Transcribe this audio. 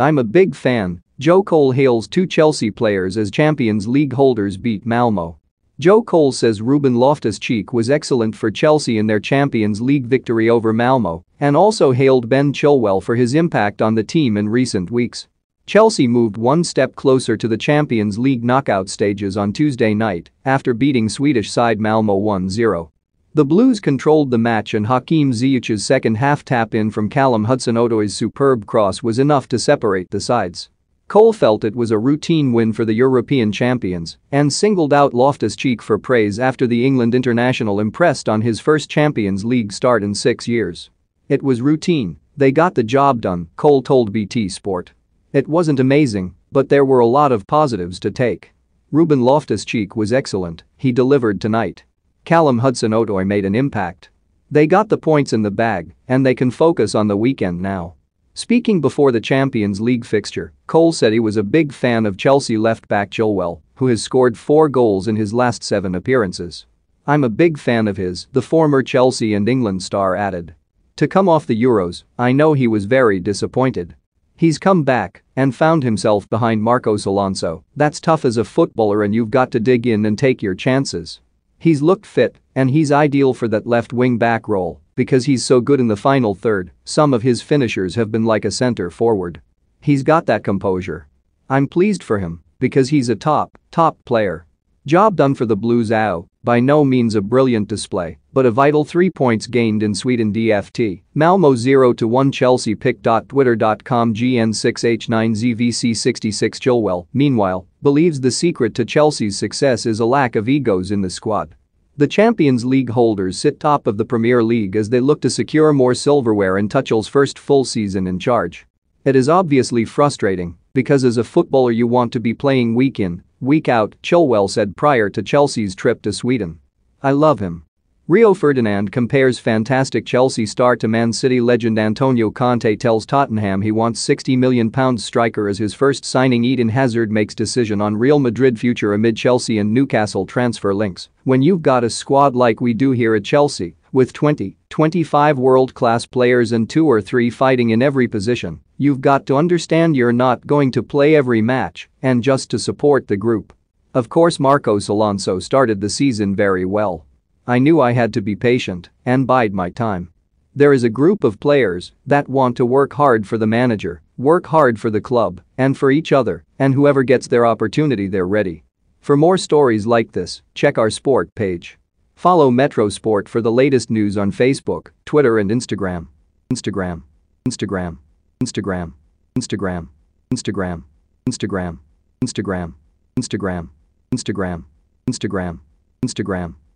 I'm a big fan. Joe Cole hails two Chelsea players as Champions League holders beat Malmo. Joe Cole says Ruben Loftus-Cheek was excellent for Chelsea in their Champions League victory over Malmo and also hailed Ben Chilwell for his impact on the team in recent weeks. Chelsea moved one step closer to the Champions League knockout stages on Tuesday night after beating Swedish side Malmo 1-0. The Blues controlled the match and Hakim Ziyech's second half tap in from Callum Hudson-Odoi's superb cross was enough to separate the sides. Cole felt it was a routine win for the European champions and singled out Loftus-Cheek for praise after the England international impressed on his first Champions League start in six years. It was routine, they got the job done, Cole told BT Sport. It wasn't amazing, but there were a lot of positives to take. Ruben Loftus-Cheek was excellent, he delivered tonight. Callum Hudson-Odoi made an impact. They got the points in the bag and they can focus on the weekend now. Speaking before the Champions League fixture, Cole said he was a big fan of Chelsea left-back Chilwell, who has scored four goals in his last seven appearances. I'm a big fan of his, the former Chelsea and England star added. To come off the Euros, I know he was very disappointed. He's come back and found himself behind Marcos Alonso, that's tough as a footballer and you've got to dig in and take your chances. He's looked fit, and he's ideal for that left wing back role because he's so good in the final third, some of his finishers have been like a center forward. He's got that composure. I'm pleased for him because he's a top, top player. Job done for the Blues OW, by no means a brilliant display, but a vital three points gained in Sweden DFT, Malmo 0-1 Chelsea pick.twitter.com gn6h9zvc66 Chilwell, meanwhile, believes the secret to Chelsea's success is a lack of egos in the squad. The Champions League holders sit top of the Premier League as they look to secure more silverware in Tuchel's first full season in charge. It is obviously frustrating because as a footballer you want to be playing week in, week out, Chilwell said prior to Chelsea's trip to Sweden. I love him. Rio Ferdinand compares fantastic Chelsea star to Man City legend Antonio Conte tells Tottenham he wants £60 million striker as his first signing Eden Hazard makes decision on Real Madrid future amid Chelsea and Newcastle transfer links. When you've got a squad like we do here at Chelsea, with 20, 25 world-class players and two or three fighting in every position, you've got to understand you're not going to play every match and just to support the group. Of course Marcos Alonso started the season very well. I knew I had to be patient and bide my time. There is a group of players that want to work hard for the manager, work hard for the club, and for each other, and whoever gets their opportunity they're ready. For more stories like this, check our sport page. Follow Metro Sport for the latest news on Facebook, Twitter and Instagram. Instagram. Instagram. Instagram. Instagram. Instagram. Instagram. Instagram. Instagram. Instagram. Instagram. Instagram. Instagram.